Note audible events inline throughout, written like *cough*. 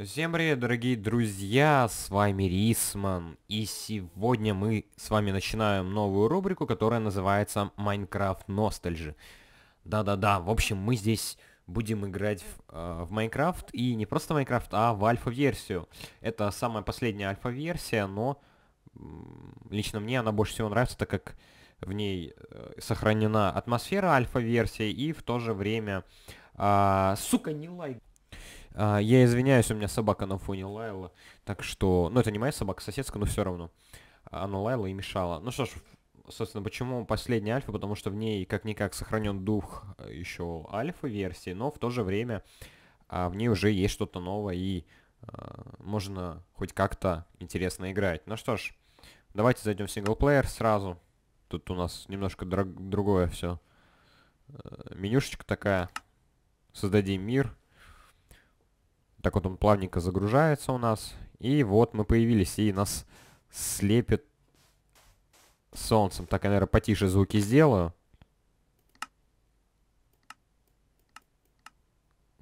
Всем привет, дорогие друзья, с вами Рисман, и сегодня мы с вами начинаем новую рубрику, которая называется Minecraft Nostalgia. Да-да-да, в общем, мы здесь будем играть в, э, в Майнкрафт, и не просто Minecraft, а в альфа-версию. Это самая последняя альфа-версия, но лично мне она больше всего нравится, так как в ней э, сохранена атмосфера альфа-версии, и в то же время... Э, сука, не лайк! А, я извиняюсь, у меня собака на фоне лаяла, так что... Ну, это не моя собака, соседская, но все равно. Она лаяла и мешала. Ну что ж, собственно, почему последняя альфа? Потому что в ней как-никак сохранен дух э, еще альфа-версии, но в то же время а, в ней уже есть что-то новое, и а, можно хоть как-то интересно играть. Ну что ж, давайте зайдем в синглплеер сразу. Тут у нас немножко другое все. Э, менюшечка такая. Создадим мир. Так вот он плавненько загружается у нас. И вот мы появились, и нас слепит солнцем. Так, я, наверное, потише звуки сделаю.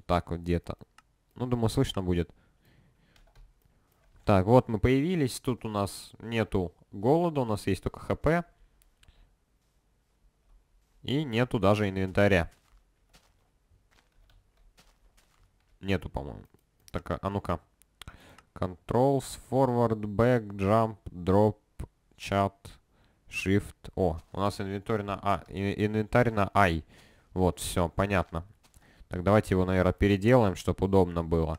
Так вот где-то. Ну, думаю, слышно будет. Так, вот мы появились. Тут у нас нету голода, у нас есть только хп. И нету даже инвентаря. Нету, по-моему такая, а ну-ка. Controls, forward, back, jump, drop, chat, shift. О, у нас инвентарь на А, инвентарь на I. Вот, все, понятно. Так, давайте его, наверное, переделаем, чтобы удобно было.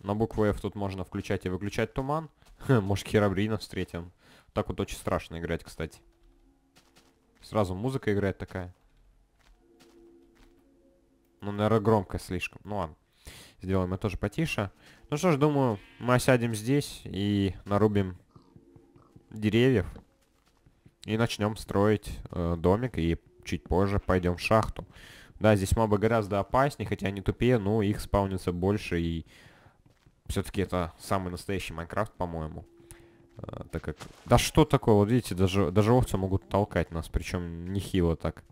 На букву F тут можно включать и выключать туман. *laughs* Может, Херабрина встретим. Так вот очень страшно играть, кстати. Сразу музыка играет такая. Ну, наверное, громкая слишком. Ну ладно. Сделаем это тоже потише. Ну что ж, думаю, мы сядем здесь и нарубим деревьев. И начнем строить э, домик. И чуть позже пойдем в шахту. Да, здесь мобы гораздо опаснее, хотя они тупее, но их спаунится больше. И все-таки это самый настоящий Майнкрафт, по-моему. А, так как... Да что такое? Вот видите, даже, даже овцы могут толкать нас, причем нехило так.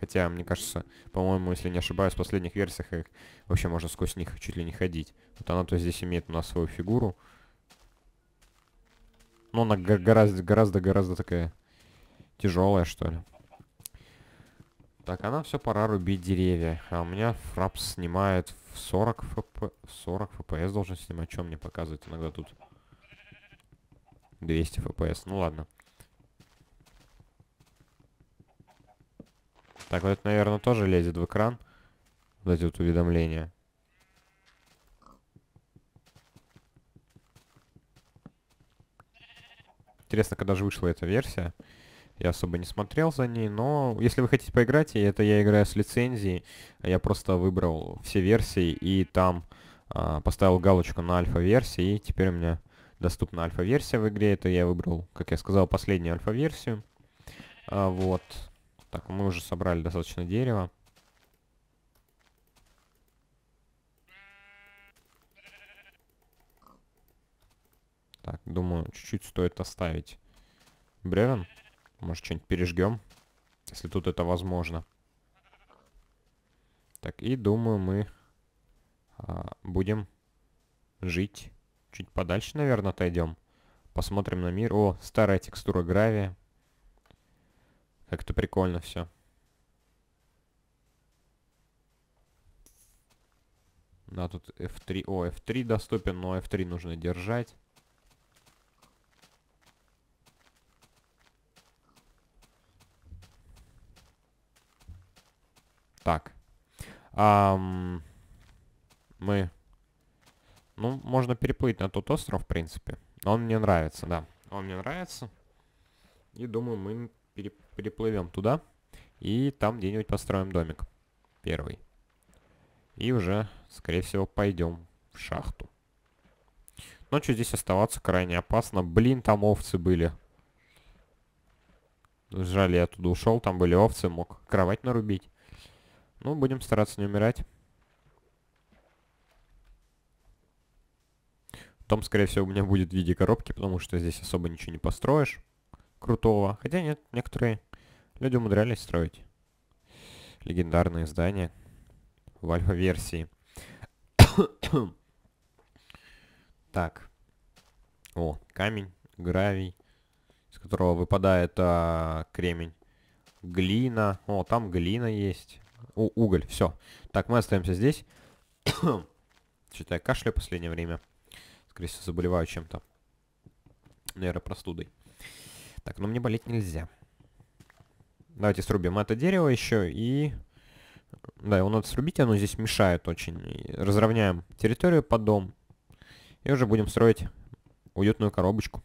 Хотя, мне кажется, по-моему, если не ошибаюсь, в последних версиях их вообще можно сквозь них чуть ли не ходить. Вот она то здесь имеет у нас свою фигуру. Но она гораздо, гораздо, гораздо такая тяжелая, что ли. Так, она все пора рубить деревья. А у меня фрапс снимает в 40 фп... 40 фпс должен снимать. Что мне показывает иногда тут? 200 FPS, ну ладно. Так, вот это, наверное, тоже лезет в экран. Вот эти вот уведомления. Интересно, когда же вышла эта версия. Я особо не смотрел за ней, но если вы хотите поиграть, это я играю с лицензией, а я просто выбрал все версии и там э, поставил галочку на альфа-версии, и теперь у меня доступна альфа-версия в игре, это я выбрал, как я сказал, последнюю альфа-версию. А, вот. Так, мы уже собрали достаточно дерева. Так, думаю, чуть-чуть стоит оставить бревен. Может, что-нибудь пережгем, если тут это возможно. Так, и думаю, мы а, будем жить чуть подальше, наверное, отойдем. Посмотрим на мир. О, старая текстура гравия. Как то прикольно все. На тут F3. О, F3 доступен, но F3 нужно держать. Так. Um, мы ну, можно переплыть на тот остров, в принципе. Он мне нравится, да. Он мне нравится. И думаю, мы переплывем туда. И там где-нибудь построим домик. Первый. И уже, скорее всего, пойдем в шахту. Ночью здесь оставаться крайне опасно. Блин, там овцы были. Жаль, я оттуда ушел, там были овцы, мог кровать нарубить. Ну, будем стараться не умирать. Том, скорее всего, у меня будет в виде коробки, потому что здесь особо ничего не построишь крутого. Хотя нет, некоторые люди умудрялись строить легендарные здания в альфа-версии. *coughs* так. О, камень, гравий, из которого выпадает а, кремень. Глина. О, там глина есть. О, уголь, все. Так, мы остаемся здесь. *coughs* Что-то я кашляю в последнее время скорее всего, заболеваю чем-то. Наверное, простудой. Так, но ну, мне болеть нельзя. Давайте срубим это дерево еще и... Да, его надо срубить, оно здесь мешает очень. И разровняем территорию под дом. И уже будем строить уютную коробочку.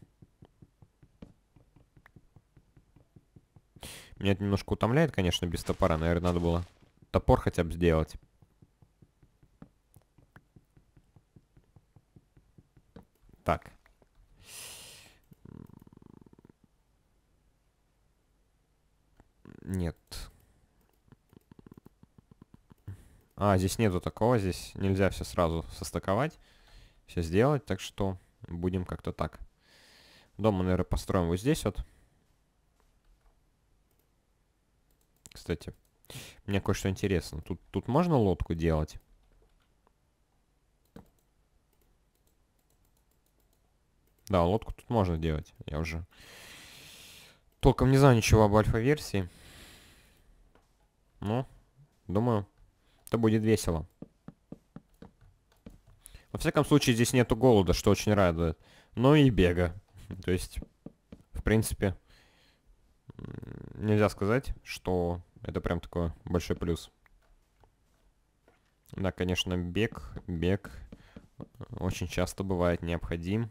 Меня это немножко утомляет, конечно, без топора. Наверное, надо было топор хотя бы сделать. А, здесь нету такого, здесь нельзя все сразу состыковать, все сделать, так что будем как-то так. Дом мы, наверное, построим вот здесь вот. Кстати, мне кое-что интересно. Тут, тут можно лодку делать? Да, лодку тут можно делать. Я уже толком не знаю ничего об альфа-версии. Но, ну, думаю, что будет весело. Во всяком случае, здесь нету голода, что очень радует. Ну и бега. *laughs* То есть, в принципе, нельзя сказать, что это прям такой большой плюс. Да, конечно, бег, бег очень часто бывает необходим.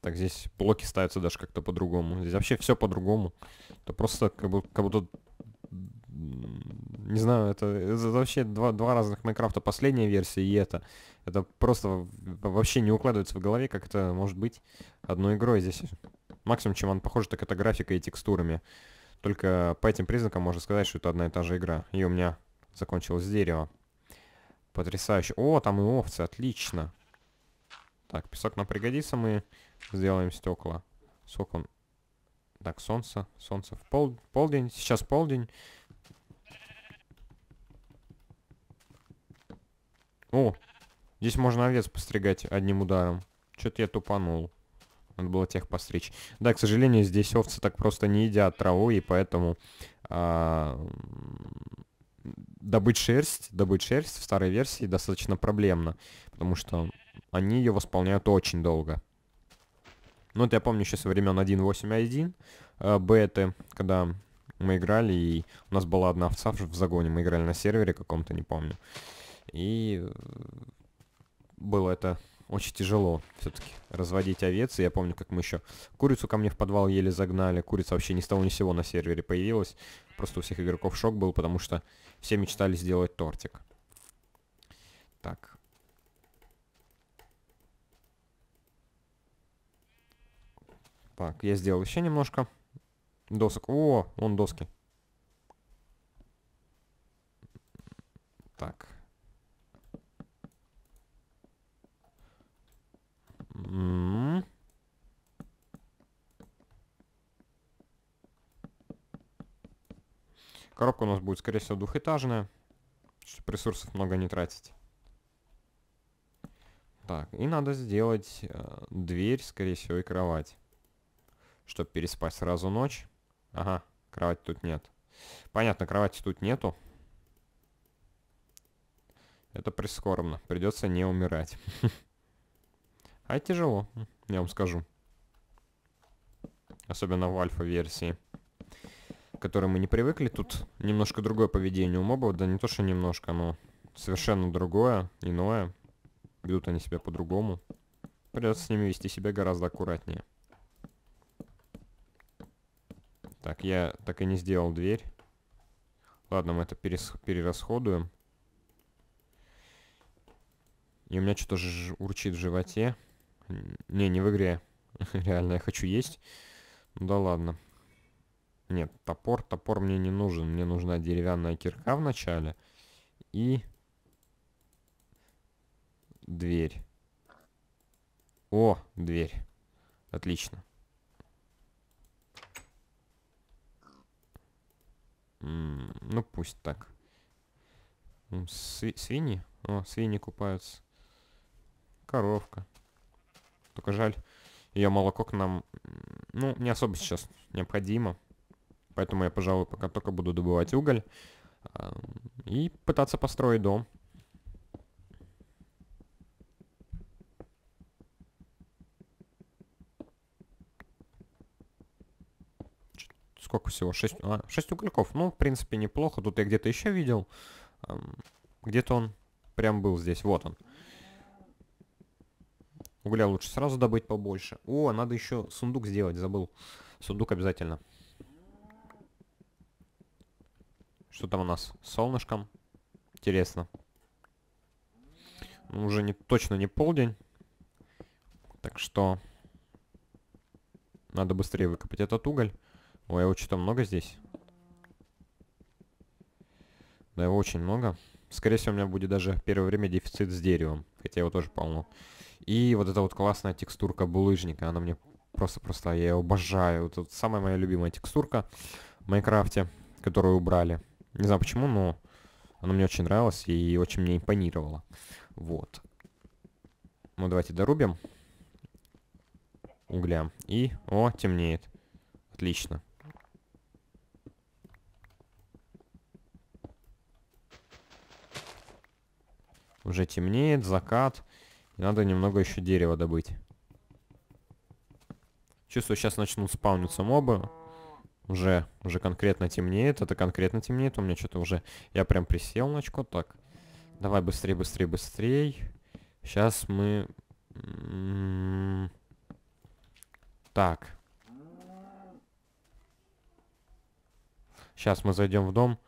Так, здесь блоки ставятся даже как-то по-другому. Здесь вообще все по-другому. Это просто как будто, как будто не знаю, это, это вообще два, два разных Майнкрафта, последняя версия и это. Это просто вообще не укладывается в голове, как это может быть одной игрой здесь. Максимум, чем он похож, так это графикой и текстурами. Только по этим признакам можно сказать, что это одна и та же игра. И у меня закончилось дерево. Потрясающе. О, там и овцы, отлично. Так, песок нам пригодится, мы сделаем стекла. Сколько он? Так, солнце, солнце в пол, полдень, сейчас полдень. О, здесь можно овец постригать одним ударом. Что-то я тупанул. Надо было тех постричь. Да, к сожалению, здесь овцы так просто не едят траву, и поэтому а, добыть шерсть, добыть шерсть в старой версии достаточно проблемно, потому что они ее восполняют очень долго. Ну, это я помню еще со времен 1.8.1 а, беты, когда мы играли, и у нас была одна овца в загоне, мы играли на сервере каком-то, не помню. И э, было это очень тяжело все-таки разводить овец. я помню, как мы еще курицу ко мне в подвал еле загнали. Курица вообще ни с того ни с сего на сервере появилась. Просто у всех игроков шок был, потому что все мечтали сделать тортик. Так. Так, я сделал еще немножко досок. О, вон доски. Так. Коробка у нас будет, скорее всего, двухэтажная, чтобы ресурсов много не тратить. Так, и надо сделать э, дверь, скорее всего, и кровать. Чтобы переспать сразу ночь. Ага, кровать тут нет. Понятно, кровати тут нету. Это прискорбно. Придется не умирать. *laughs* А тяжело, я вам скажу. Особенно в альфа-версии. К которой мы не привыкли. Тут немножко другое поведение у мобов. Да не то, что немножко, но совершенно другое, иное. Ведут они себя по-другому. Придется с ними вести себя гораздо аккуратнее. Так, я так и не сделал дверь. Ладно, мы это перерасходуем. И у меня что-то урчит в животе. Не, не в игре. *laughs* Реально, я хочу есть. Ну да ладно. Нет, топор, топор мне не нужен. Мне нужна деревянная кирка вначале. И... Дверь. О, дверь. Отлично. ну пусть так. Сви свиньи? О, свиньи купаются. Коровка. Только жаль, ее молоко к нам, ну, не особо сейчас необходимо. Поэтому я, пожалуй, пока только буду добывать уголь эм, и пытаться построить дом. Сколько всего? 6, а, 6 угольков. Ну, в принципе, неплохо. Тут я где-то еще видел. Эм, где-то он прям был здесь. Вот он. Угля лучше сразу добыть побольше. О, надо еще сундук сделать, забыл. Сундук обязательно. Что там у нас? Солнышком? Интересно. Ну, уже не, точно не полдень. Так что... Надо быстрее выкопать этот уголь. Ой, его что-то много здесь. Да, его очень много. Скорее всего, у меня будет даже первое время дефицит с деревом. Хотя его тоже полно. И вот эта вот классная текстурка булыжника, она мне просто-просто, я ее обожаю. Вот, вот самая моя любимая текстурка в Майнкрафте, которую убрали. Не знаю почему, но она мне очень нравилась и очень мне импонировала. Вот. Ну, давайте дорубим угля. И, о, темнеет. Отлично. Уже темнеет, закат. Надо немного еще дерева добыть. Чувствую, сейчас начнут спауниться мобы. Уже, уже конкретно темнеет. Это конкретно темнеет. У меня что-то уже... Я прям присел на очко. Так. Давай быстрее, быстрее, быстрее. Сейчас мы... М-м-м, так. Сейчас мы зайдем в дом.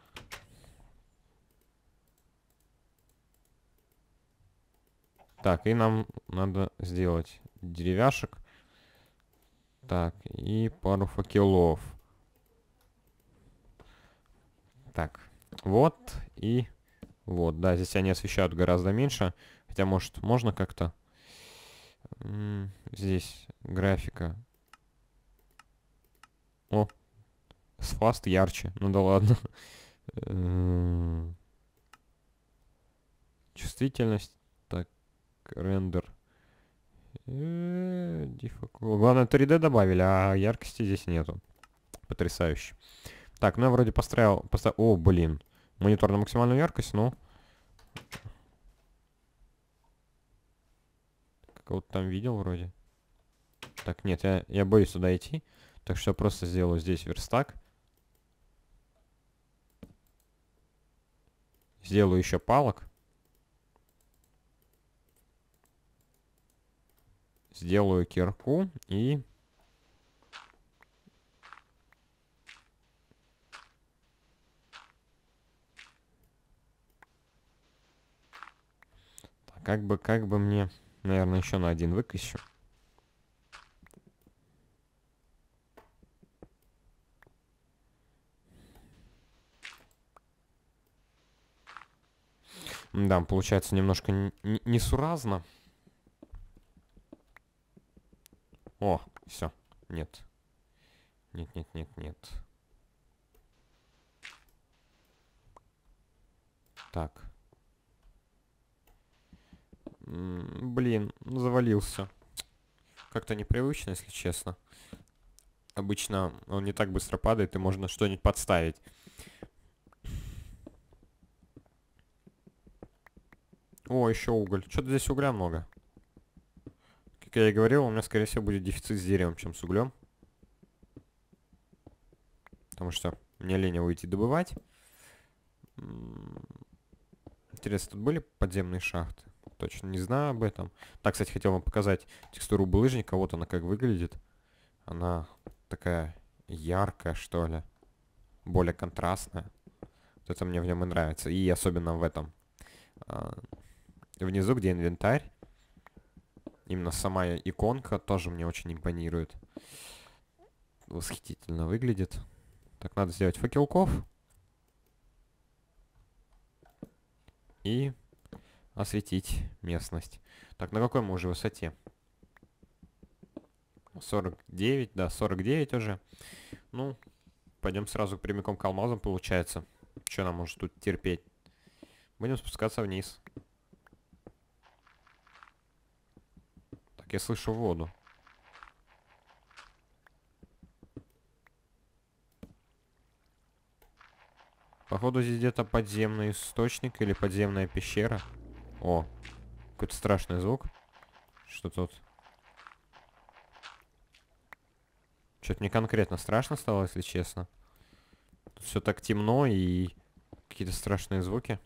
Так, и нам надо сделать деревяшек. Так, и пару факелов. Так, вот и вот. Да, здесь они освещают гораздо меньше. Хотя, может, можно как-то... Здесь графика. О, с фаст ярче. Ну да ладно. *laughs* Чувствительность рендер. Э, Главное, 3D добавили, а яркости здесь нету. Потрясающе. Так, ну я вроде построил, поставил... О, блин. Монитор на максимальную яркость, но... Ну. Кого-то там видел вроде. Так, нет, я, я боюсь сюда идти. Так что я просто сделаю здесь верстак. Сделаю еще палок. сделаю кирку и... как бы, как бы мне, наверное, еще на один выкащу. Да, получается немножко несуразно. Не О, все. Нет. Нет, нет, нет, нет. Так. Блин, завалился. Как-то непривычно, если честно. Обычно он не так быстро падает, и можно что-нибудь подставить. О, еще уголь. Что-то здесь угля много как я и говорил, у меня, скорее всего, будет дефицит с деревом, чем с углем. Потому что мне лень его идти добывать. Интересно, тут были подземные шахты? Точно не знаю об этом. Так, кстати, хотел вам показать текстуру булыжника. Вот она как выглядит. Она такая яркая, что ли. Более контрастная. Вот это мне в нем и нравится. И особенно в этом. А, внизу, где инвентарь, Именно сама иконка тоже мне очень импонирует. Восхитительно выглядит. Так, надо сделать факелков. И осветить местность. Так, на какой мы уже высоте? 49, да, 49 уже. Ну, пойдем сразу прямиком к алмазам, получается. Что нам может тут терпеть? Будем спускаться вниз. я слышу воду. Походу здесь где-то подземный источник или подземная пещера. О, какой-то страшный звук. Что тут? Что-то не конкретно страшно стало, если честно. Тут все так темно и какие-то страшные звуки.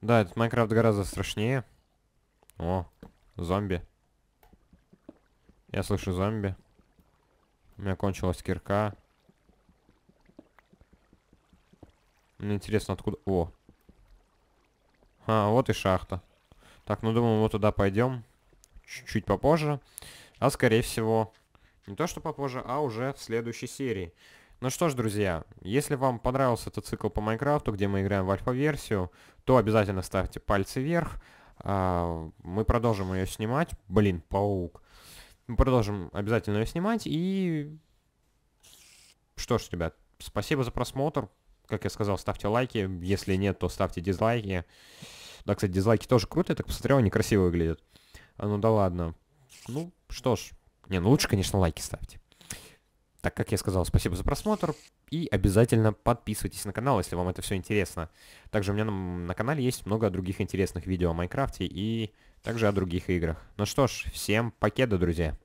Да, этот Майнкрафт гораздо страшнее. О, зомби. Я слышу зомби. У меня кончилась кирка. Мне интересно, откуда... О. А, вот и шахта. Так, ну думаю, мы туда пойдем. Чуть-чуть попозже. А скорее всего... Не то, что попозже, а уже в следующей серии. Ну что ж, друзья, если вам понравился этот цикл по Майнкрафту, где мы играем в альфа-версию, то обязательно ставьте пальцы вверх. А, мы продолжим ее снимать. Блин, паук. Мы продолжим обязательно ее снимать. И что ж, ребят, спасибо за просмотр. Как я сказал, ставьте лайки. Если нет, то ставьте дизлайки. Да, кстати, дизлайки тоже круто. Я так посмотрел, они красиво выглядят. ну да ладно. Ну, что ж. Не, ну лучше, конечно, лайки ставьте. Так как я сказал, спасибо за просмотр и обязательно подписывайтесь на канал, если вам это все интересно. Также у меня на, на канале есть много других интересных видео о Майнкрафте и также о других играх. Ну что ж, всем покеда, друзья!